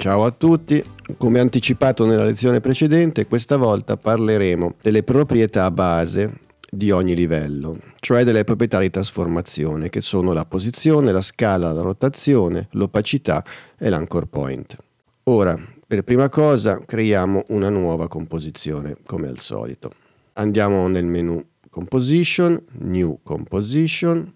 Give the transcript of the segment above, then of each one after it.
Ciao a tutti, come anticipato nella lezione precedente, questa volta parleremo delle proprietà base di ogni livello, cioè delle proprietà di trasformazione che sono la posizione, la scala, la rotazione, l'opacità e l'anchor point. Ora, per prima cosa creiamo una nuova composizione, come al solito. Andiamo nel menu Composition, New Composition,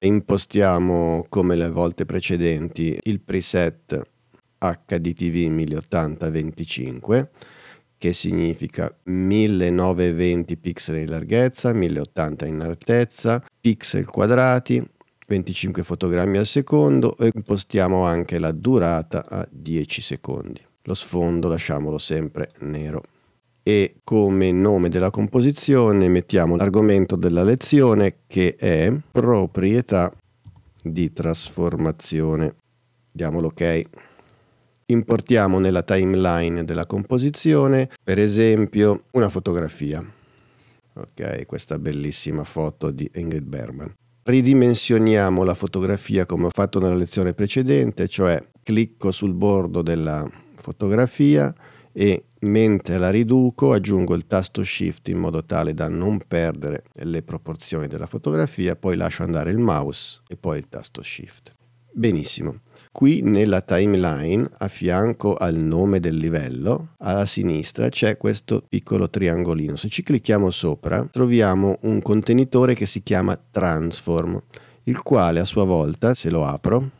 impostiamo come le volte precedenti il preset HDTV 108025 che significa 1920 pixel in larghezza, 1080 in altezza, pixel quadrati, 25 fotogrammi al secondo e impostiamo anche la durata a 10 secondi. Lo sfondo lasciamolo sempre nero. E come nome della composizione mettiamo l'argomento della lezione che è proprietà di trasformazione. Diamo l'ok. Ok importiamo nella timeline della composizione, per esempio, una fotografia. Ok, questa bellissima foto di Ingrid Bergman. Ridimensioniamo la fotografia come ho fatto nella lezione precedente, cioè clicco sul bordo della fotografia e mentre la riduco aggiungo il tasto shift in modo tale da non perdere le proporzioni della fotografia, poi lascio andare il mouse e poi il tasto shift. Benissimo. Qui nella timeline, a fianco al nome del livello, alla sinistra c'è questo piccolo triangolino. Se ci clicchiamo sopra troviamo un contenitore che si chiama transform, il quale a sua volta, se lo apro,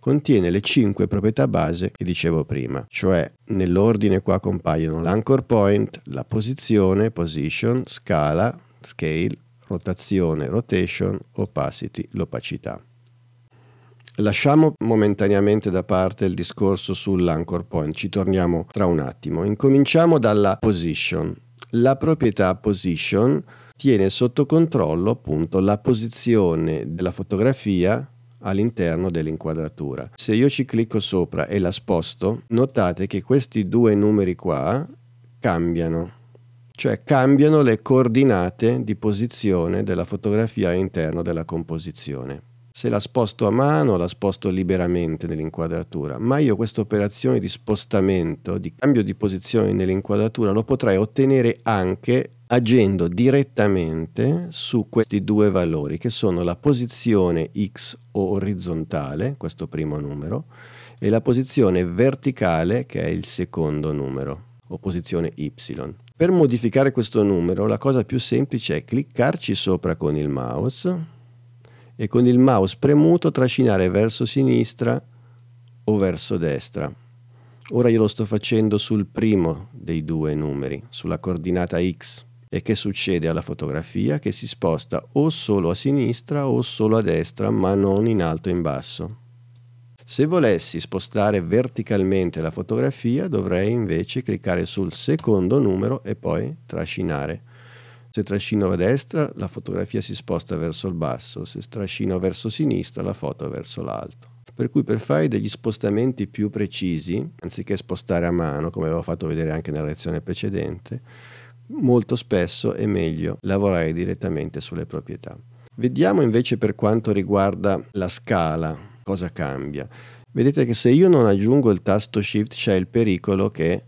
contiene le 5 proprietà base che dicevo prima, cioè nell'ordine qua compaiono l'anchor point, la posizione, position, scala, scale, rotazione, rotation, opacity, l'opacità. Lasciamo momentaneamente da parte il discorso sull'anchor point, ci torniamo tra un attimo. Incominciamo dalla position. La proprietà position tiene sotto controllo appunto la posizione della fotografia all'interno dell'inquadratura. Se io ci clicco sopra e la sposto, notate che questi due numeri qua cambiano, cioè cambiano le coordinate di posizione della fotografia all'interno della composizione se la sposto a mano la sposto liberamente nell'inquadratura, ma io questa operazione di spostamento, di cambio di posizione nell'inquadratura lo potrei ottenere anche agendo direttamente su questi due valori che sono la posizione x orizzontale, questo primo numero, e la posizione verticale che è il secondo numero o posizione y. Per modificare questo numero la cosa più semplice è cliccarci sopra con il mouse e con il mouse premuto trascinare verso sinistra o verso destra. Ora io lo sto facendo sul primo dei due numeri, sulla coordinata x. E che succede alla fotografia? Che si sposta o solo a sinistra o solo a destra, ma non in alto e in basso. Se volessi spostare verticalmente la fotografia dovrei invece cliccare sul secondo numero e poi trascinare se trascino a destra, la fotografia si sposta verso il basso, se trascino verso sinistra, la foto verso l'alto. Per cui per fare degli spostamenti più precisi, anziché spostare a mano, come avevo fatto vedere anche nella lezione precedente, molto spesso è meglio lavorare direttamente sulle proprietà. Vediamo invece per quanto riguarda la scala cosa cambia. Vedete che se io non aggiungo il tasto Shift c'è il pericolo che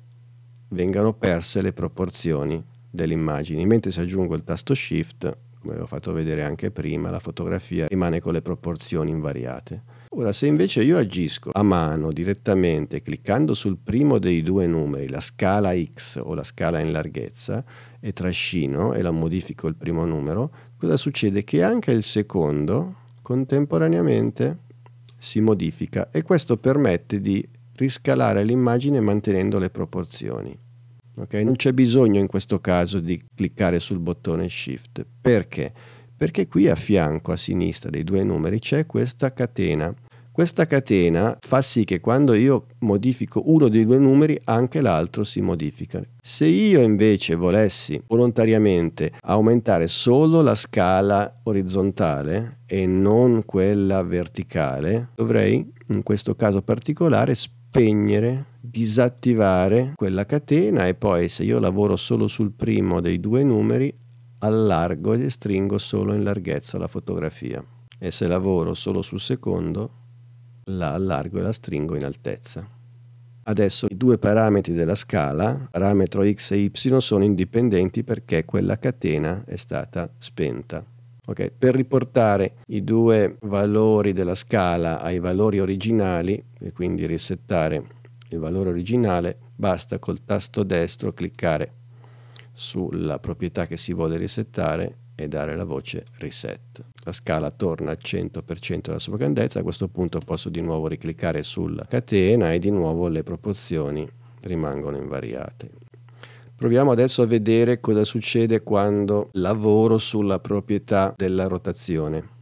vengano perse le proporzioni delle immagini, mentre se aggiungo il tasto Shift, come ho fatto vedere anche prima, la fotografia rimane con le proporzioni invariate. Ora, se invece io agisco a mano direttamente cliccando sul primo dei due numeri, la scala X o la scala in larghezza, e trascino e la modifico il primo numero, cosa succede? Che anche il secondo contemporaneamente si modifica e questo permette di riscalare l'immagine mantenendo le proporzioni. Okay? Non c'è bisogno in questo caso di cliccare sul bottone Shift. Perché? Perché qui a fianco, a sinistra dei due numeri, c'è questa catena. Questa catena fa sì che quando io modifico uno dei due numeri anche l'altro si modifica. Se io invece volessi volontariamente aumentare solo la scala orizzontale e non quella verticale, dovrei in questo caso particolare spegnere disattivare quella catena e poi se io lavoro solo sul primo dei due numeri allargo e stringo solo in larghezza la fotografia e se lavoro solo sul secondo la allargo e la stringo in altezza. Adesso i due parametri della scala, parametro x e y, sono indipendenti perché quella catena è stata spenta. Okay. Per riportare i due valori della scala ai valori originali e quindi risettare il valore originale, basta col tasto destro cliccare sulla proprietà che si vuole risettare e dare la voce reset. La scala torna al 100% della sua grandezza, a questo punto posso di nuovo ricliccare sulla catena e di nuovo le proporzioni rimangono invariate. Proviamo adesso a vedere cosa succede quando lavoro sulla proprietà della rotazione.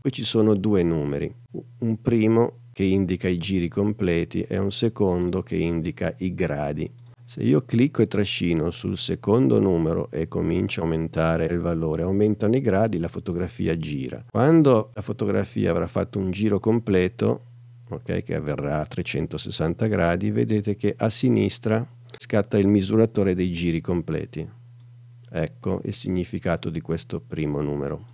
Qui ci sono due numeri, un primo che indica i giri completi e un secondo che indica i gradi. Se io clicco e trascino sul secondo numero e comincio a aumentare il valore, aumentano i gradi, la fotografia gira. Quando la fotografia avrà fatto un giro completo, okay, che avverrà a 360 gradi, vedete che a sinistra scatta il misuratore dei giri completi. Ecco il significato di questo primo numero.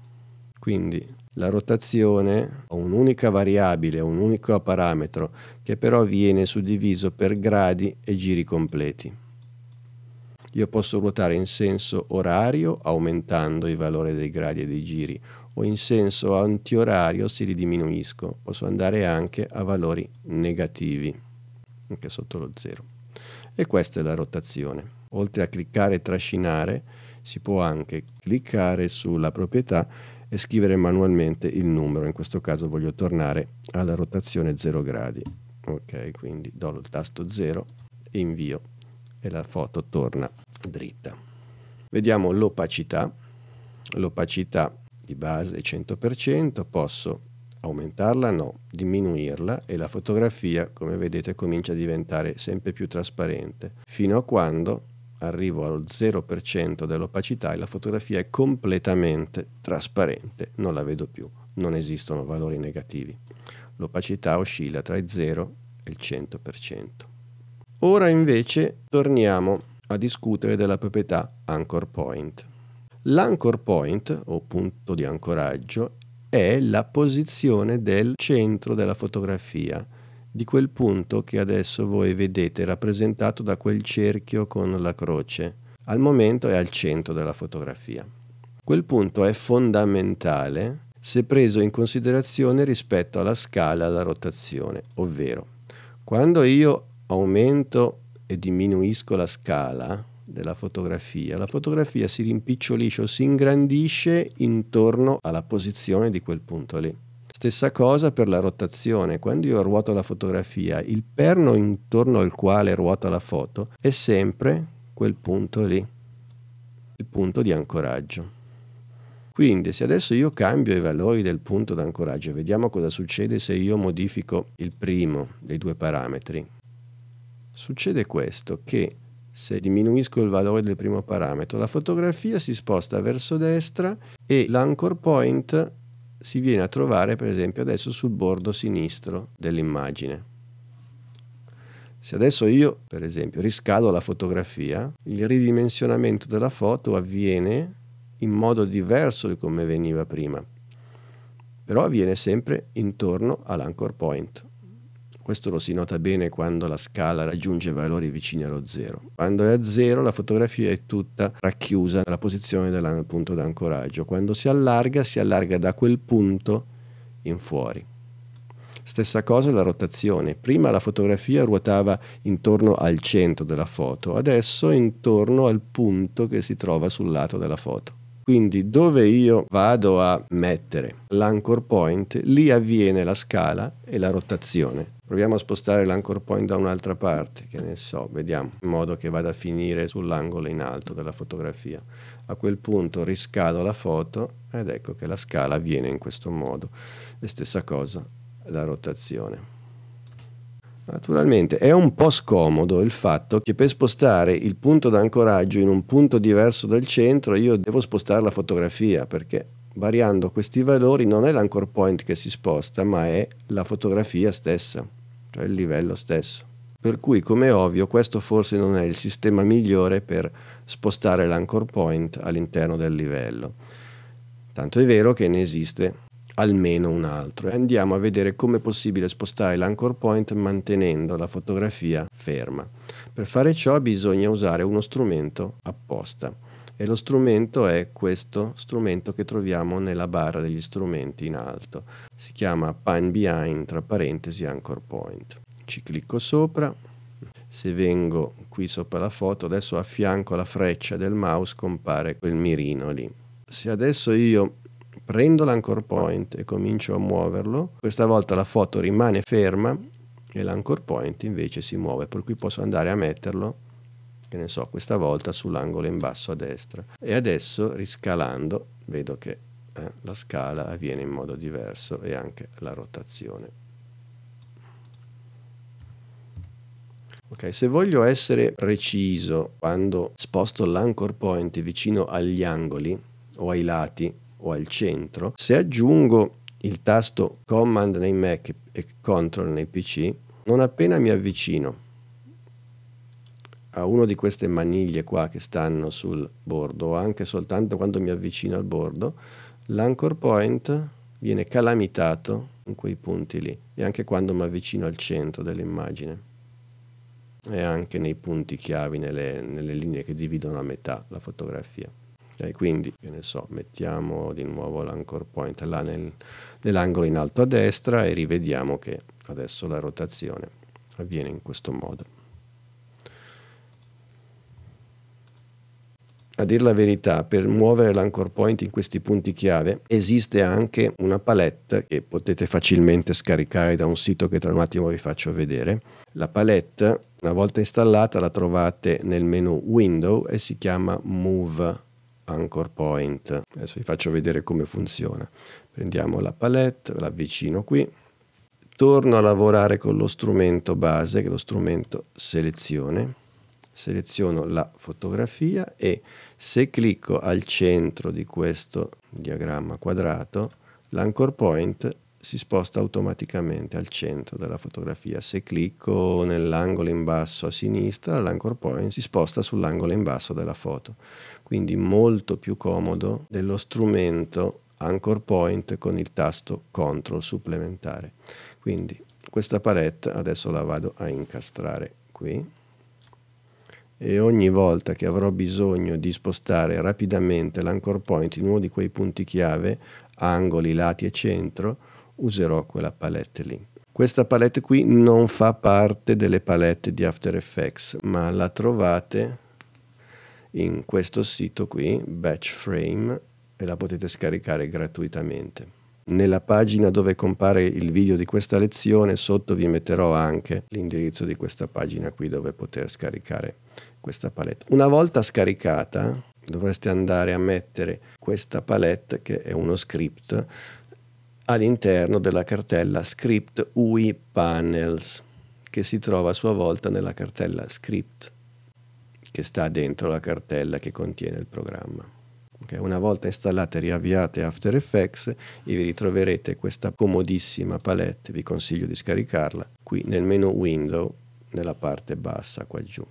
Quindi la rotazione ha un'unica variabile, un unico parametro, che però viene suddiviso per gradi e giri completi. Io posso ruotare in senso orario aumentando il valore dei gradi e dei giri o in senso antiorario se li diminuisco. Posso andare anche a valori negativi, anche sotto lo zero. E questa è la rotazione. Oltre a cliccare e trascinare, si può anche cliccare sulla proprietà e scrivere manualmente il numero. In questo caso voglio tornare alla rotazione 0 gradi. Ok, quindi do il tasto 0, invio e la foto torna dritta. Vediamo l'opacità. L'opacità di base è 100%, posso aumentarla? No, diminuirla e la fotografia, come vedete, comincia a diventare sempre più trasparente, fino a quando arrivo allo 0% dell'opacità e la fotografia è completamente trasparente, non la vedo più, non esistono valori negativi. L'opacità oscilla tra il 0 e il 100%. Ora invece torniamo a discutere della proprietà anchor point. L'anchor point o punto di ancoraggio è la posizione del centro della fotografia di quel punto che adesso voi vedete rappresentato da quel cerchio con la croce. Al momento è al centro della fotografia. Quel punto è fondamentale se preso in considerazione rispetto alla scala e alla rotazione, ovvero quando io aumento e diminuisco la scala della fotografia, la fotografia si rimpicciolisce o si ingrandisce intorno alla posizione di quel punto lì. Stessa cosa per la rotazione, quando io ruoto la fotografia, il perno intorno al quale ruota la foto è sempre quel punto lì, il punto di ancoraggio. Quindi se adesso io cambio i valori del punto d'ancoraggio, vediamo cosa succede se io modifico il primo dei due parametri. Succede questo, che se diminuisco il valore del primo parametro, la fotografia si sposta verso destra e l'anchor point si viene a trovare per esempio adesso sul bordo sinistro dell'immagine. Se adesso io, per esempio, riscado la fotografia, il ridimensionamento della foto avviene in modo diverso di come veniva prima, però avviene sempre intorno all'anchor point. Questo lo si nota bene quando la scala raggiunge valori vicini allo zero. Quando è a zero la fotografia è tutta racchiusa nella posizione del punto d'ancoraggio. Quando si allarga, si allarga da quel punto in fuori. Stessa cosa la rotazione. Prima la fotografia ruotava intorno al centro della foto, adesso intorno al punto che si trova sul lato della foto. Quindi dove io vado a mettere l'anchor point, lì avviene la scala e la rotazione Proviamo a spostare l'anchor point da un'altra parte, che ne so, vediamo, in modo che vada a finire sull'angolo in alto della fotografia. A quel punto riscalo la foto ed ecco che la scala avviene in questo modo. E stessa cosa la rotazione. Naturalmente è un po' scomodo il fatto che per spostare il punto d'ancoraggio in un punto diverso dal centro io devo spostare la fotografia perché variando questi valori non è l'anchor point che si sposta ma è la fotografia stessa cioè il livello stesso. Per cui, come ovvio, questo forse non è il sistema migliore per spostare l'anchor point all'interno del livello. Tanto è vero che ne esiste almeno un altro. Andiamo a vedere come è possibile spostare l'anchor point mantenendo la fotografia ferma. Per fare ciò bisogna usare uno strumento apposta e lo strumento è questo strumento che troviamo nella barra degli strumenti in alto. Si chiama Pine Behind tra parentesi Anchor Point. Ci clicco sopra, se vengo qui sopra la foto, adesso affianco la freccia del mouse compare quel mirino lì. Se adesso io prendo l'anchor point e comincio a muoverlo, questa volta la foto rimane ferma e l'anchor point invece si muove, per cui posso andare a metterlo che ne so, questa volta sull'angolo in basso a destra. E adesso riscalando vedo che eh, la scala avviene in modo diverso e anche la rotazione. Ok, se voglio essere preciso quando sposto l'anchor point vicino agli angoli o ai lati o al centro, se aggiungo il tasto Command nei Mac e Control nei PC, non appena mi avvicino a una di queste maniglie qua che stanno sul bordo, o anche soltanto quando mi avvicino al bordo, l'anchor point viene calamitato in quei punti lì e anche quando mi avvicino al centro dell'immagine e anche nei punti chiavi, nelle, nelle linee che dividono a metà la fotografia. E quindi, che ne so, mettiamo di nuovo l'anchor point là nel, nell'angolo in alto a destra e rivediamo che adesso la rotazione avviene in questo modo. A dire la verità, per muovere l'anchor point in questi punti chiave esiste anche una palette che potete facilmente scaricare da un sito che tra un attimo vi faccio vedere. La palette, una volta installata, la trovate nel menu Window e si chiama Move Anchor Point. Adesso vi faccio vedere come funziona. Prendiamo la palette, l'avvicino qui, torno a lavorare con lo strumento base, che è lo strumento selezione seleziono la fotografia e se clicco al centro di questo diagramma quadrato, l'anchor point si sposta automaticamente al centro della fotografia. Se clicco nell'angolo in basso a sinistra, l'anchor point si sposta sull'angolo in basso della foto. Quindi molto più comodo dello strumento anchor point con il tasto control supplementare. Quindi questa palette adesso la vado a incastrare qui e ogni volta che avrò bisogno di spostare rapidamente l'anchor point in uno di quei punti chiave, angoli, lati e centro, userò quella palette lì. Questa palette qui non fa parte delle palette di After Effects, ma la trovate in questo sito qui, Batch Frame, e la potete scaricare gratuitamente. Nella pagina dove compare il video di questa lezione sotto vi metterò anche l'indirizzo di questa pagina qui dove poter scaricare questa palette. Una volta scaricata dovreste andare a mettere questa palette che è uno script all'interno della cartella script UI panels che si trova a sua volta nella cartella script che sta dentro la cartella che contiene il programma. Okay? Una volta installate e riavviate After Effects e vi ritroverete questa comodissima palette, vi consiglio di scaricarla, qui nel menu Window nella parte bassa qua giù.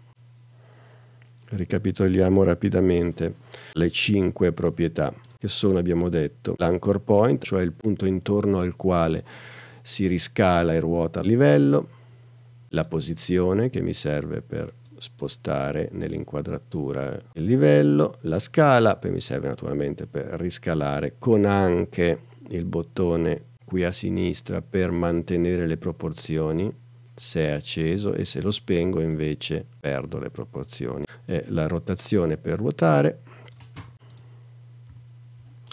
Ricapitoliamo rapidamente le cinque proprietà che sono, abbiamo detto, l'anchor point, cioè il punto intorno al quale si riscala e ruota il livello, la posizione che mi serve per spostare nell'inquadratura il livello, la scala, poi mi serve naturalmente per riscalare con anche il bottone qui a sinistra per mantenere le proporzioni se è acceso e se lo spengo invece perdo le proporzioni. E la rotazione per ruotare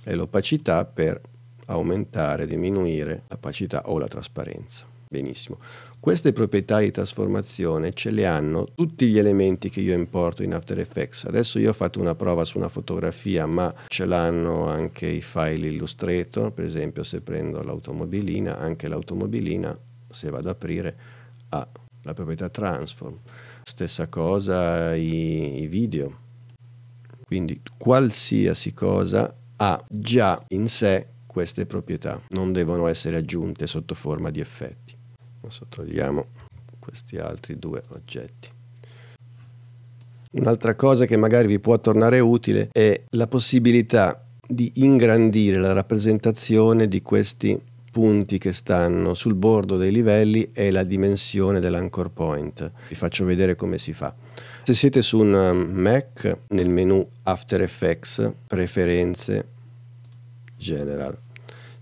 e l'opacità per aumentare, diminuire l'opacità o la trasparenza. Benissimo. Queste proprietà di trasformazione ce le hanno tutti gli elementi che io importo in After Effects. Adesso io ho fatto una prova su una fotografia, ma ce l'hanno anche i file Illustrator, per esempio se prendo l'automobilina, anche l'automobilina, se vado ad aprire, ha la proprietà Transform. Stessa cosa i, i video. Quindi qualsiasi cosa ha già in sé queste proprietà, non devono essere aggiunte sotto forma di effetti adesso togliamo questi altri due oggetti un'altra cosa che magari vi può tornare utile è la possibilità di ingrandire la rappresentazione di questi punti che stanno sul bordo dei livelli e la dimensione dell'anchor point. Vi faccio vedere come si fa. Se siete su un um, Mac, nel menu After Effects, Preferenze, General,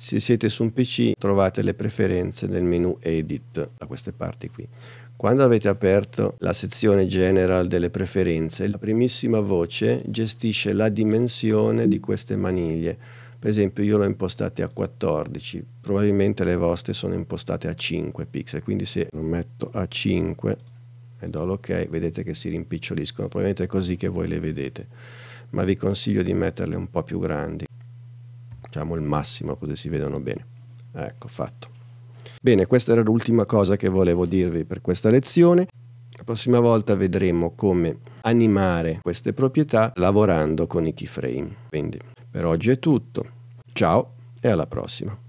se siete su un PC trovate le preferenze nel menu Edit da queste parti qui. Quando avete aperto la sezione General delle preferenze, la primissima voce gestisce la dimensione di queste maniglie. Per esempio io l'ho impostata a 14, probabilmente le vostre sono impostate a 5 pixel, quindi se lo metto a 5 e do l'ok, vedete che si rimpiccioliscono, probabilmente è così che voi le vedete, ma vi consiglio di metterle un po' più grandi facciamo il massimo così si vedono bene. Ecco, fatto. Bene, questa era l'ultima cosa che volevo dirvi per questa lezione. La prossima volta vedremo come animare queste proprietà lavorando con i keyframe. Quindi per oggi è tutto. Ciao e alla prossima.